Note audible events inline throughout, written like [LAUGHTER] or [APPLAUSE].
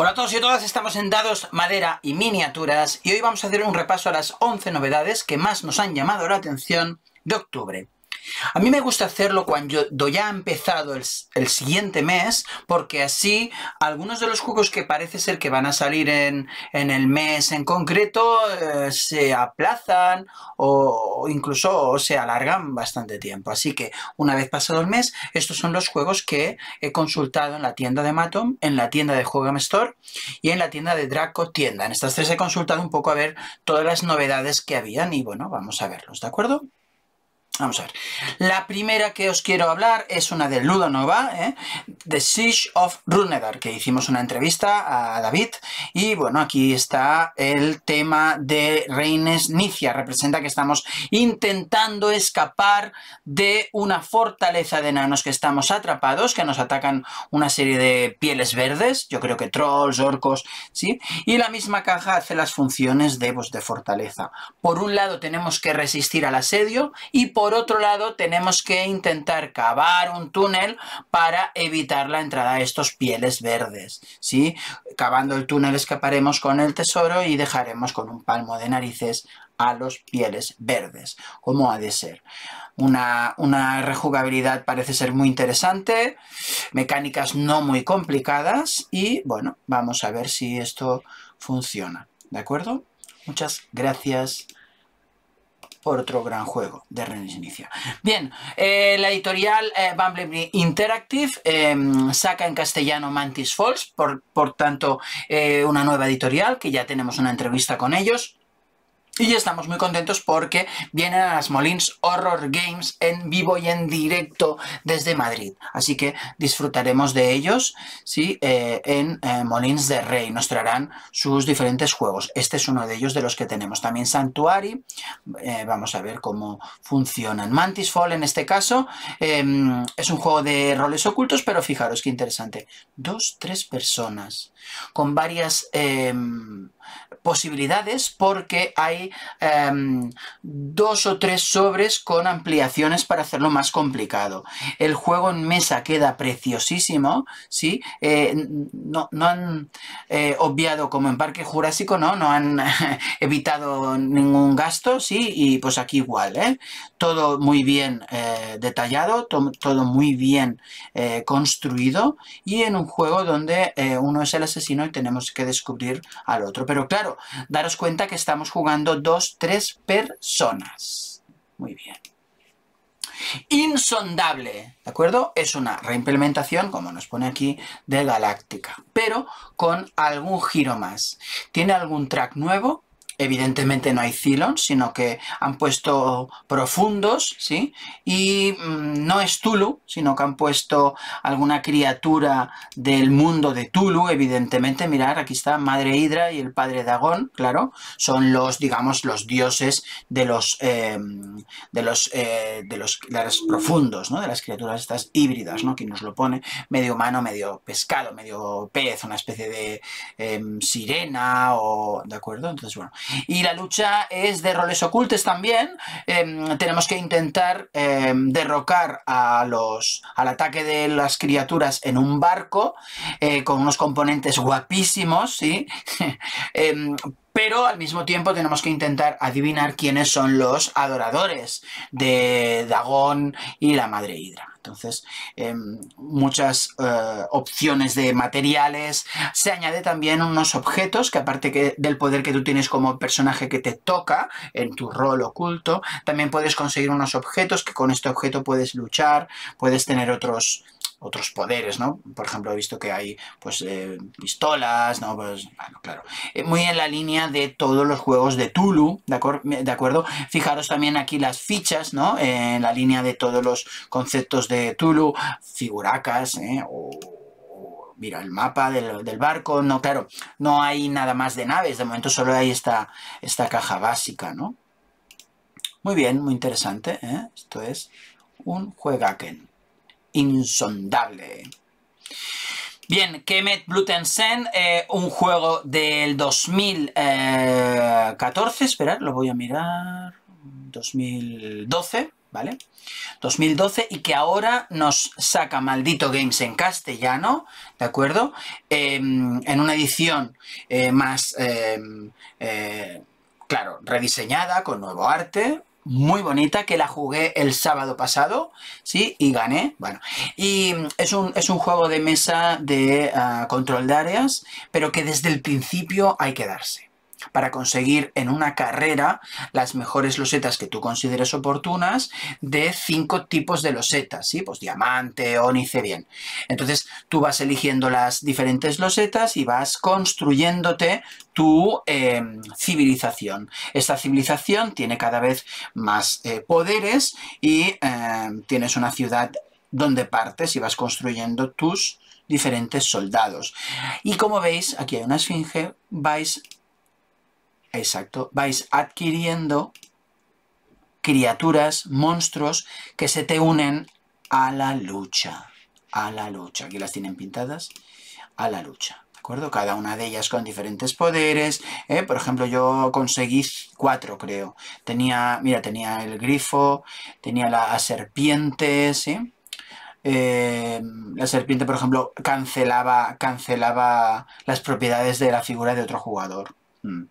Hola a todos y todas, estamos en Dados, Madera y Miniaturas y hoy vamos a hacer un repaso a las 11 novedades que más nos han llamado la atención de octubre. A mí me gusta hacerlo cuando ya ha empezado el, siguiente mes, porque así algunos de los juegos que parece ser que van a salir en, el mes en concreto eh, se aplazan o, incluso se alargan bastante tiempo. Así que una vez pasado el mes, estos son los juegos que he consultado en la tienda de Matom, en la tienda de Juegam Store y en la tienda de Draco Tienda. En estas tres he consultado un poco a ver todas las novedades que habían y bueno, vamos a verlos, ¿de acuerdo? Vamos a ver. La primera que os quiero hablar es una de Ludonova, ¿eh? The Siege of Runedar que hicimos una entrevista a David. Y bueno, aquí está el tema de Reines Nicia. Representa que estamos intentando escapar de una fortaleza de enanos que estamos atrapados, que nos atacan una serie de pieles verdes, yo creo que trolls, orcos, ¿sí? Y la misma caja hace las funciones de, voz pues, de fortaleza. Por un lado tenemos que resistir al asedio y por por otro lado tenemos que intentar cavar un túnel para evitar la entrada de estos pieles verdes, ¿sí? Cavando el túnel escaparemos con el tesoro y dejaremos con un palmo de narices a los pieles verdes, como ha de ser. Una, una, rejugabilidad parece ser muy interesante, mecánicas no muy complicadas y bueno, vamos a ver si esto funciona, ¿de acuerdo? Muchas gracias otro gran juego de reinicio. Bien, eh, la editorial eh, Bumblebee Interactive em, saca en castellano Mantis Falls, por, por tanto, eh, una nueva editorial, que ya tenemos una entrevista con ellos. Y estamos muy contentos porque vienen a las Molins Horror Games en vivo y en directo desde Madrid. Así que disfrutaremos de ellos ¿sí? Eh, en eh, Molins de Rey. Nos traerán sus diferentes juegos. Este es uno de ellos de los que tenemos. También Santuari. Eh, vamos a ver cómo funcionan. Mantis Fall en este caso em, es un juego de roles ocultos, pero fijaros qué interesante. Dos, tres personas con varias em, posibilidades porque hay Em, dos o tres sobres con ampliaciones para hacerlo más complicado. El juego en mesa queda preciosísimo, ¿sí? Eh, no, han eh, obviado, como en Parque Jurásico, no, no han [LAUGHS] evitado ningún gasto, ¿sí? Y pues aquí igual, ¿eh? Todo muy bien eh, detallado, todo muy bien construido y en un juego donde uno es el asesino y tenemos que descubrir al otro. Pero claro, daros cuenta que estamos jugando dos, tres personas. Muy bien. Insondable, ¿de acuerdo? Es una reimplementación, como nos pone aquí, de Galáctica, pero con algún giro más. Tiene algún track nuevo Evidentemente no hay Cilons, sino que han puesto profundos, ¿sí? Y mm, no es Tulu, sino que han puesto alguna criatura del mundo de Tulu, evidentemente. Mirar, aquí está Madre Hidra y el Padre Dagón, claro. Son los, digamos, los dioses de los, em, eh, de los, de los, de profundos, ¿no? De las criaturas estas híbridas, ¿no? Quien nos lo pone, medio humano, medio pescado, medio pez, una especie de em, sirena o... ¿De acuerdo? Entonces, bueno, y la lucha es de roles ocultos también. Em, tenemos que intentar em, derrocar a los, al ataque de las criaturas en un barco eh, con unos componentes guapísimos, ¿sí? [LAUGHS] Em, pero al mismo tiempo tenemos que intentar adivinar quiénes son los adoradores de Dagón y la Madre Hidra. Entonces, em, muchas eh, opciones de materiales. Se añade también unos objetos que aparte del poder que tú tienes como personaje que te toca en tu rol oculto, también puedes conseguir unos objetos que con este objeto puedes luchar, puedes tener otros otros poderes, ¿no? Por ejemplo, he visto que hay pues eh, pistolas, ¿no? Pues, bueno, claro. Eh, muy en la línea de todos los juegos de Tulu, ¿de, acuerdo? Fijaros también aquí las fichas, ¿no? Eh, en la línea de todos los conceptos de Tulu, figuracas, ¿eh? mira, el mapa del, barco, no, claro, no hay nada más de naves, de momento solo hay esta, esta caja básica, ¿no? Muy bien, muy interesante, Esto es un juegaken insondable. Bien, Kemet Blutenstein, eh, un juego del 2014, eh, esperad, lo voy a mirar, 2012, ¿vale? 2012 y que ahora nos saca Maldito Games en castellano, ¿de acuerdo? Em, en una edición eh, más, em, eh, claro, rediseñada, con nuevo arte, muy bonita que la jugué el sábado pasado, ¿sí? Y gané, bueno. Y es un, juego de mesa de ah, control de áreas, pero que desde el principio hay que darse para conseguir en una carrera las mejores losetas que tú consideres oportunas de cinco tipos de losetas, ¿sí? Pues diamante, ónice, bien. Entonces tú vas eligiendo las diferentes losetas y vas construyéndote tu em, civilización. Esta civilización tiene cada vez más eh, poderes y em, tienes una ciudad donde partes y vas construyendo tus diferentes soldados. Y como veis, aquí hay una esfinge, vais Exacto. Vais adquiriendo criaturas, monstruos que se te unen a la lucha. A la lucha. Aquí las tienen pintadas. A la lucha. ¿De acuerdo? Cada una de ellas con diferentes poderes. ¿eh? Por ejemplo, yo conseguí cuatro, creo. Tenía, mira, tenía el grifo, tenía la serpiente, eh, la serpiente, por ejemplo, cancelaba, cancelaba las propiedades de la figura de otro jugador. Mm.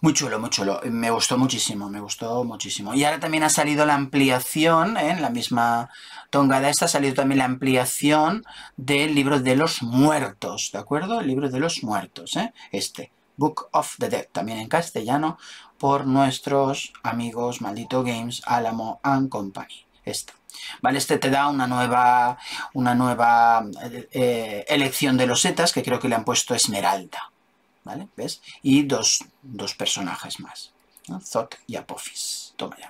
Muy chulo, muy chulo. Me gustó muchísimo, me gustó muchísimo. Y ahora también ha salido la ampliación, ¿eh? en la misma tongada esta, ha salido también la ampliación del libro de los muertos, ¿de acuerdo? El libro de los muertos, ¿eh? este. Book of the Dead, también en castellano, por nuestros amigos Maldito Games, Álamo and Company. Esta. ¿Vale? Este te da una nueva, una nueva eh, eh, elección de los setas que creo que le han puesto Esmeralda. ¿vale? ¿Ves? Y dos, dos personajes más, Zot y Apophis. Toma ya.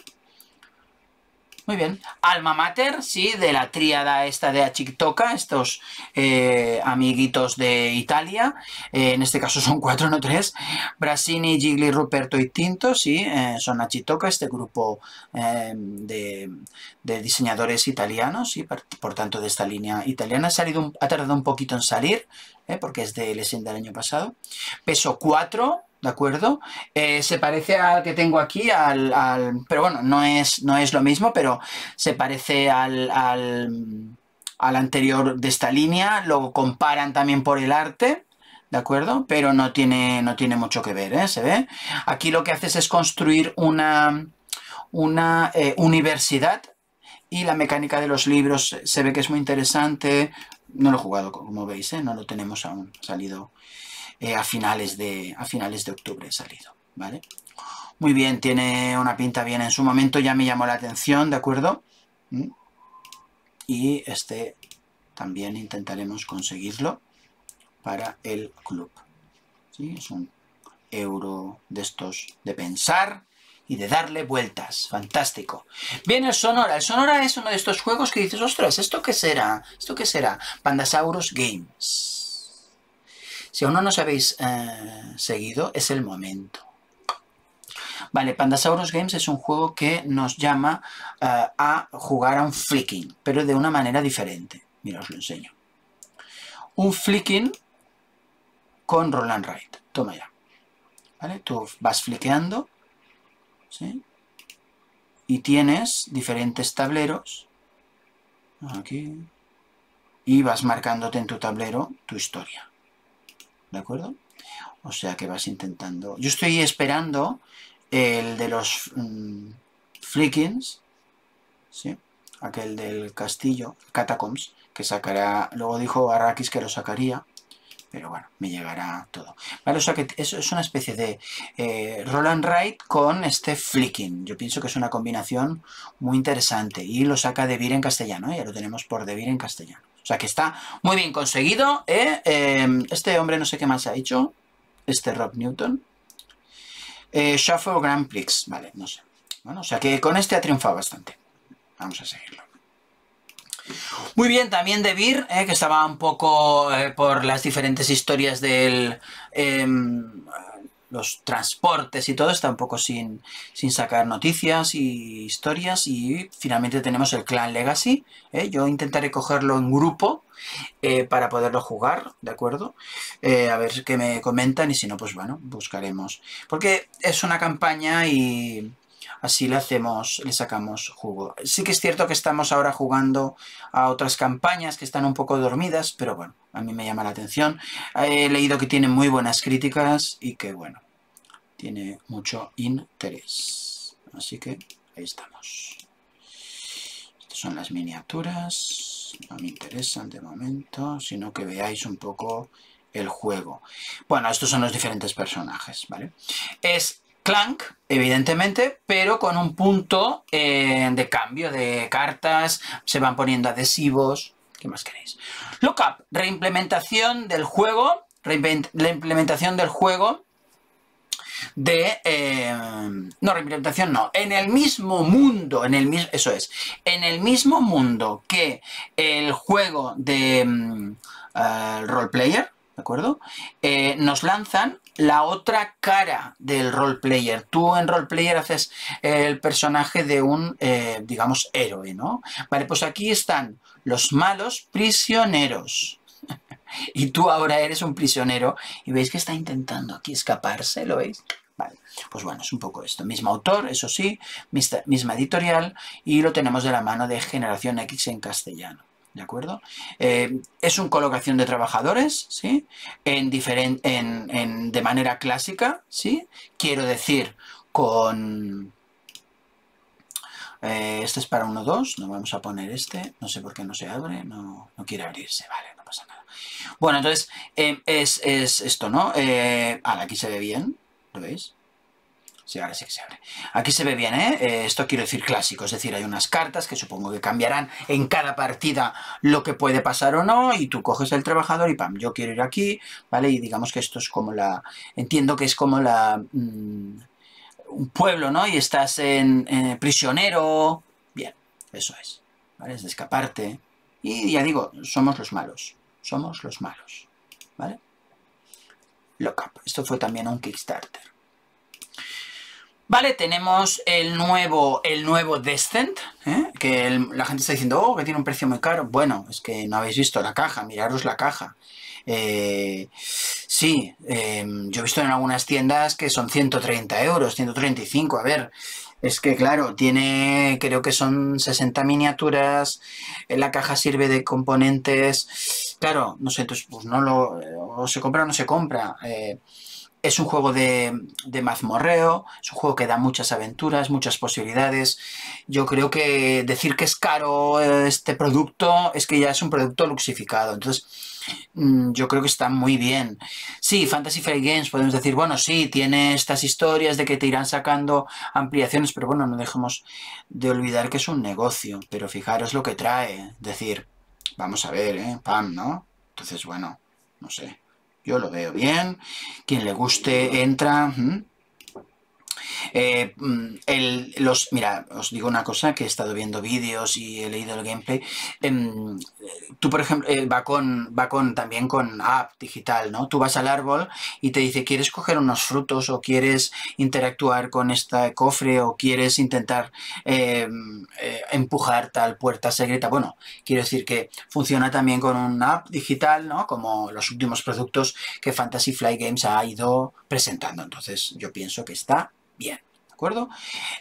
Muy bien. Alma Mater, sí, de la tríada esta de toca estos eh, amiguitos de Italia. Eh, en este caso son cuatro, no tres. Brasini, Gigli, Ruperto y Tinto, sí, eh, son Achitoca, este grupo de, diseñadores italianos, y por, tanto de esta línea italiana. Ha, salido ha tardado un poquito en salir, porque es de Lesión del año pasado. Peso 4, ¿de acuerdo? Eh, se parece al que tengo aquí, al, pero bueno, no es, no es lo mismo, pero se parece al, al, al anterior de esta línea, lo comparan también por el arte, ¿de acuerdo? Pero no tiene, no tiene mucho que ver, ¿eh? ¿Se ve? Aquí lo que haces es construir una, una eh, universidad y la mecánica de los libros se ve que es muy interesante. No lo he jugado, como veis, ¿eh? no lo tenemos aún salido. Eh, a, finales de, a finales de octubre salido, ¿vale? Muy bien, tiene una pinta bien. En su momento ya me llamó la atención, ¿de acuerdo? Mm. Y este también intentaremos conseguirlo para el club. ¿Sí? Es un euro de estos de pensar y de darle vueltas. Fantástico. viene el Sonora. El Sonora es uno de estos juegos que dices, ostras, ¿esto qué será? ¿Esto qué será? Pandasaurus Games. Si aún no nos habéis eh, seguido, es el momento. Vale, Pandasaurus Games es un juego que nos llama eh, a jugar a un flicking, pero de una manera diferente. Mira, os lo enseño. Un flicking con Roland Wright. Toma ya. ¿Vale? Tú vas fliqueando, Y tienes diferentes tableros. Aquí. Y vas marcándote en tu tablero tu historia. ¿de acuerdo? O sea que vas intentando... Yo estoy esperando el de los mm, flickings, ¿sí? Aquel del castillo, Catacombs, que sacará... Luego dijo Arrakis que lo sacaría, pero bueno, me llegará todo. Vale, o sea que eso es una especie de Roland eh, roll ride con este flicking. Yo pienso que es una combinación muy interesante y lo saca de vir en castellano, ¿eh? ya lo tenemos por de en castellano. O sea que está muy bien conseguido. ¿eh? Em, este hombre no sé qué más ha hecho. Este Rob Newton. Eh, Shuffle Grand Prix. Vale, no sé. Bueno, o sea que con este ha triunfado bastante. Vamos a seguirlo. Muy bien, también De Beer, ¿eh? que estaba un poco eh, por las diferentes historias del em, los transportes y todo está un poco sin, sin sacar noticias y historias y finalmente tenemos el Clan Legacy. ¿eh? Yo intentaré cogerlo en grupo eh, para poderlo jugar, ¿de acuerdo? Eh, a ver qué me comentan y si no, pues bueno, buscaremos. Porque es una campaña y Así le hacemos, le sacamos jugo. Sí que es cierto que estamos ahora jugando a otras campañas que están un poco dormidas, pero bueno, a mí me llama la atención. He leído que tiene muy buenas críticas y que bueno, tiene mucho interés. Así que ahí estamos. Estas son las miniaturas. No me interesan de momento, sino que veáis un poco el juego. Bueno, estos son los diferentes personajes, ¿vale? Es Clank, evidentemente, pero con un punto eh, de cambio de cartas, se van poniendo adhesivos, ¿qué más queréis? Lookup, reimplementación del juego, la implementación del juego de... Eh, no, reimplementación no, en el mismo mundo, en el mismo, eso es, en el mismo mundo que el juego de mm, eh, roleplayer, ¿de acuerdo? Eh, nos lanzan la otra cara del roleplayer. Tú en roleplayer haces el personaje de un, eh, digamos, héroe, ¿no? Vale, pues aquí están los malos prisioneros. [LAUGHS] y tú ahora eres un prisionero y veis que está intentando aquí escaparse, ¿lo veis? Vale, pues bueno, es un poco esto. Mismo autor, eso sí, misma editorial y lo tenemos de la mano de Generación X en castellano. ¿de acuerdo? Eh, es un colocación de trabajadores, ¿sí? En diferente, de manera clásica, ¿sí? Quiero decir, con... Eh, este es para 1, 2, no vamos a poner este, no sé por qué no se abre, no, quiere abrirse, vale, no pasa nada. Bueno, entonces, eh, es, esto, ¿no? al ah, aquí se ve bien, ¿lo veis? Sí, ahora sí se abre. Aquí se ve bien, ¿eh? ¿eh? Esto quiero decir clásico, es decir, hay unas cartas que supongo que cambiarán en cada partida lo que puede pasar o no, y tú coges el trabajador y pam, yo quiero ir aquí, ¿vale? Y digamos que esto es como la... Entiendo que es como la... Mm, un pueblo, ¿no? Y estás en, prisionero... Bien, eso es, ¿vale? Es de escaparte. Y ya digo, somos los malos, somos los malos, ¿vale? up. Esto fue también un Kickstarter. Vale, tenemos el nuevo, el nuevo Descent, ¿eh? que la gente está diciendo, oh, que tiene un precio muy caro. Bueno, es que no habéis visto la caja, miraros la caja. Eh, sí, em, yo he visto en algunas tiendas que son 130 euros, 135, a ver, es que claro, tiene, creo que son 60 miniaturas, eh, la caja sirve de componentes, claro, no sé, entonces pues no lo, o se compra o no se compra. Eh, es un juego de, mazmorreo, es un juego que da muchas aventuras, muchas posibilidades. Yo creo que decir que es caro eh, este producto es que ya es un producto luxificado. Entonces, mm, yo creo que está muy bien. Sí, Fantasy Flight Games, podemos decir, bueno, sí, tiene estas historias de que te irán sacando ampliaciones, pero bueno, no dejemos de olvidar que es un negocio. Pero fijaros lo que trae, decir, vamos a ver, ¿eh? Pam, ¿no? Entonces, bueno, no sé. Yo lo veo bien. Quien le guste entra. Eh, mm, el, los, mira, os digo una cosa, que he estado viendo vídeos y he leído el gameplay. Em, tú, por ejemplo, eh, va, con, va con también con app digital, ¿no? Tú vas al árbol y te dice, ¿quieres coger unos frutos o quieres interactuar con este cofre o quieres intentar em, eh, empujar tal puerta secreta? Bueno, quiero decir que funciona también con una app digital, ¿no? Como los últimos productos que Fantasy Fly Games ha ido presentando. Entonces, yo pienso que está Bien, ¿de acuerdo?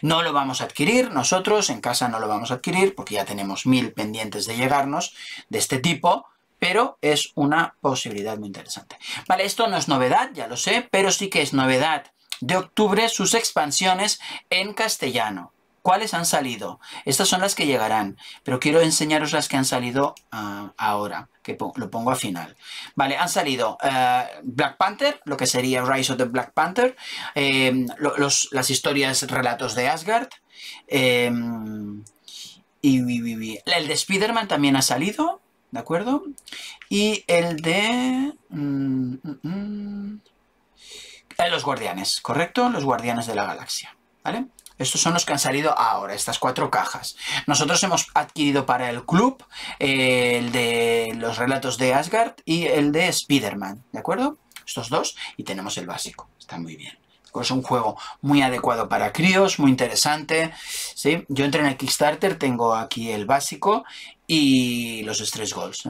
No lo vamos a adquirir, nosotros en casa no lo vamos a adquirir porque ya tenemos mil pendientes de llegarnos de este tipo, pero es una posibilidad muy interesante. Vale, esto no es novedad, ya lo sé, pero sí que es novedad de octubre sus expansiones en castellano. ¿Cuáles han salido? Estas son las que llegarán, pero quiero enseñaros las que han salido ah, ahora, que lo pongo a final. Vale, han salido eh, Black Panther, lo que sería Rise of the Black Panther, em, las historias, relatos de Asgard, em, y, el de Spider-Man también ha salido, ¿de acuerdo? Y el de... Mm, mm, mm, eh, los Guardianes, ¿correcto? Los Guardianes de la Galaxia, ¿vale? Estos son los que han salido ahora, estas cuatro cajas. Nosotros hemos adquirido para el club eh, el de los relatos de Asgard y el de Spider-Man, ¿de acuerdo? Estos dos y tenemos el básico, está muy bien. Es un juego muy adecuado para críos, muy interesante. ¿sí? Yo entré en el Kickstarter, tengo aquí el básico y los stress goals.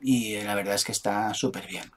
Y la verdad es que está súper bien.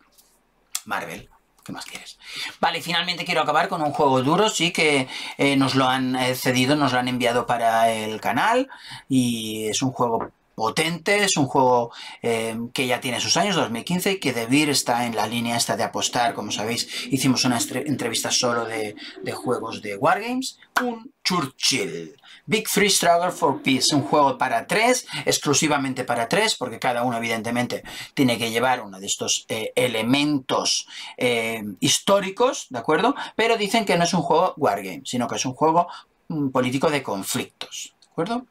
Marvel. ¿Qué más quieres? Vale, finalmente quiero acabar con un juego duro, sí, que eh, nos lo han eh, cedido, nos lo han enviado para el canal y es un juego potente, es un juego eh, que ya tiene sus años, 2015, y que De está en la línea esta de apostar, como sabéis, hicimos una entrevista solo de, juegos de Wargames, un Churchill. Big Free Struggle for Peace, un juego para tres, exclusivamente para tres, porque cada uno evidentemente tiene que llevar uno de estos eh, elementos eh, históricos, ¿de acuerdo? Pero dicen que no es un juego wargame, sino que es un juego mm, político de conflictos, ¿de acuerdo?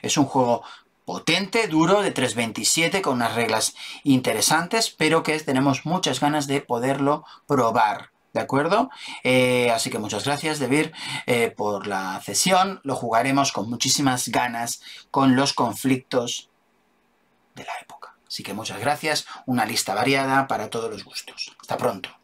Es un juego potente, duro, de 3.27, con unas reglas interesantes, pero que tenemos muchas ganas de poderlo probar. ¿De acuerdo? Eh, así que muchas gracias, Debir, eh, por la cesión. Lo jugaremos con muchísimas ganas con los conflictos de la época. Así que muchas gracias, una lista variada para todos los gustos. Hasta pronto.